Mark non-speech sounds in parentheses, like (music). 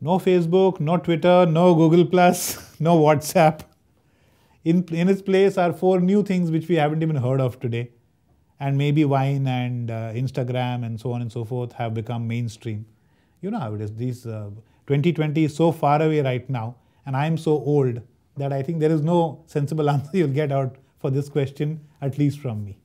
No Facebook, no Twitter, no Google Plus, (laughs) no WhatsApp. In, in its place are four new things which we haven't even heard of today. And maybe Vine and uh, Instagram and so on and so forth have become mainstream. You know how it is. These uh, 2020 is so far away right now, and I'm so old that I think there is no sensible (laughs) answer you'll get out for this question, at least from me.